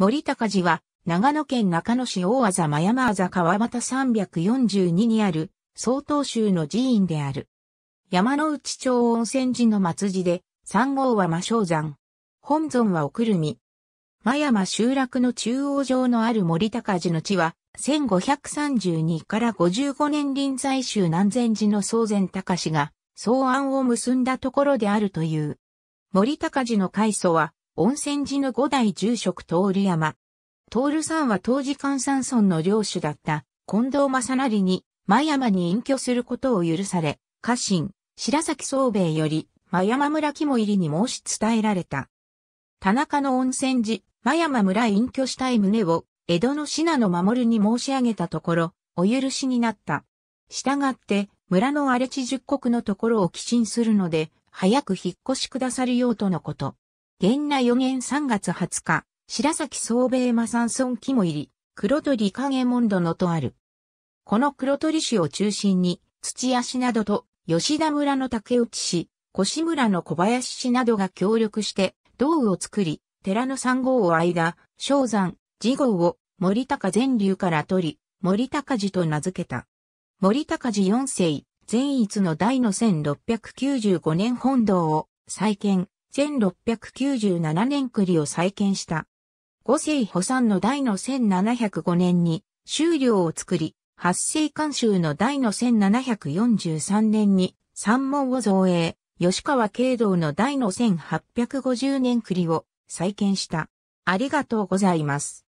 森高寺は、長野県中野市大字真山あざ川端342にある、曹洞宗の寺院である。山の内町温泉寺の末寺で、三号は魔正山。本尊はおくるみ。真山集落の中央上のある森高寺の地は、1532から55年臨済宗南禅寺の宗禅隆が、草案を結んだところであるという。森高寺の開祖は、温泉寺の五代住職徹山。徹さんは当時関山村の領主だった近藤正成に、真山に隠居することを許され、家臣、白崎宗兵衛より、真山村肝入りに申し伝えられた。田中の温泉寺、真山村隠居したい旨を、江戸の信濃守に申し上げたところ、お許しになった。従って、村の荒れ地十国のところを寄進するので、早く引っ越しくださるようとのこと。源内予言3月20日、白崎総兵衛馬山村肝入り、黒鳥影門殿とある。この黒鳥氏を中心に、土屋氏などと、吉田村の竹内氏、越村の小林氏などが協力して、道具を作り、寺の三号を間、昇山、次号を森高全流から取り、森高寺と名付けた。森高寺四世、善逸の大の1695年本堂を再建、1697年栗を再建した。五世補三の代の1705年に修了を作り、八世監修の代の1743年に三門を造営、吉川慶道の代の1850年栗を再建した。ありがとうございます。